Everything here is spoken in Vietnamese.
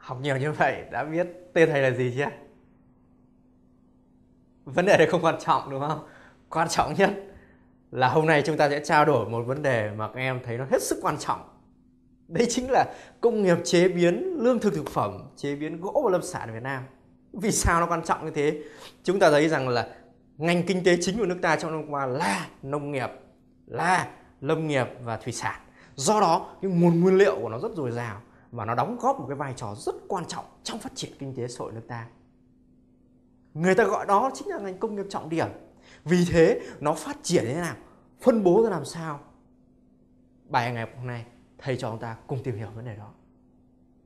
học nhiều như vậy đã biết tên thầy là gì chưa vấn đề này không quan trọng đúng không quan trọng nhất là hôm nay chúng ta sẽ trao đổi một vấn đề mà các em thấy nó hết sức quan trọng đấy chính là công nghiệp chế biến lương thực thực phẩm chế biến gỗ và lâm sản ở việt nam vì sao nó quan trọng như thế chúng ta thấy rằng là ngành kinh tế chính của nước ta trong năm qua là nông nghiệp là lâm nghiệp và thủy sản do đó cái nguồn nguyên liệu của nó rất dồi dào và nó đóng góp một cái vai trò rất quan trọng trong phát triển kinh tế xã hội nước ta. Người ta gọi đó chính là ngành công nghiệp trọng điểm. Vì thế nó phát triển như thế nào, phân bố ra làm sao. Bài ngày hôm nay thầy cho chúng ta cùng tìm hiểu vấn đề đó.